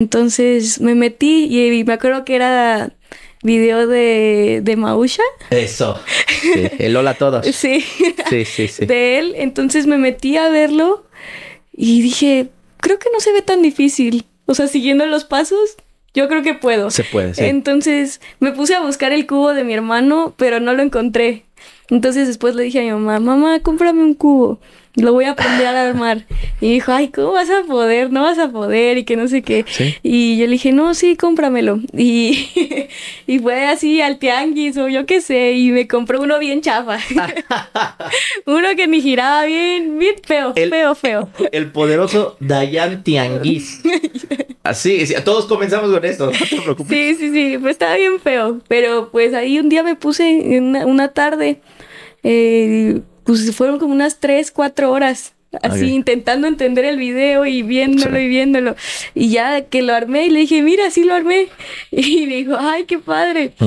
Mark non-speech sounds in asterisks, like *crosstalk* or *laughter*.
Entonces me metí y, me acuerdo que era video de, Mausha. Eso. *laughs* El hola a todos. sí. Sí, sí, sí. De él. Entonces me metí a verlo y dije, creo que no se ve tan difícil. O sea, siguiendo los pasos, yo creo que puedo. Se puede, sí. Entonces me puse a buscar el cubo de mi hermano, pero no lo encontré. Entonces después le dije a mi mamá, mamá, cómprame un cubo, lo voy a aprender a armar. Y dijo, ay, ¿cómo vas a poder? No vas a poder y que no sé qué. Y yo le dije, no, sí, cómpramelo. Y, *laughs* y fue así al tianguis o yo qué sé, y me compró uno bien chafa. *laughs* uno que me giraba bien, bien feo, feo, feo. El poderoso Dayan Tianguis. *laughs* Así, sí, todos comenzamos con esto, *laughs* Sí, sí, sí, pues estaba bien feo, pero pues ahí un día me puse una, tarde, eh, pues fueron como unas 3, 4 horas así intentando entender el video y viéndolo y viéndolo. Y ya que lo armé y le dije, mira, sí lo armé. *laughs* Y dijo, ay, qué padre. Mm.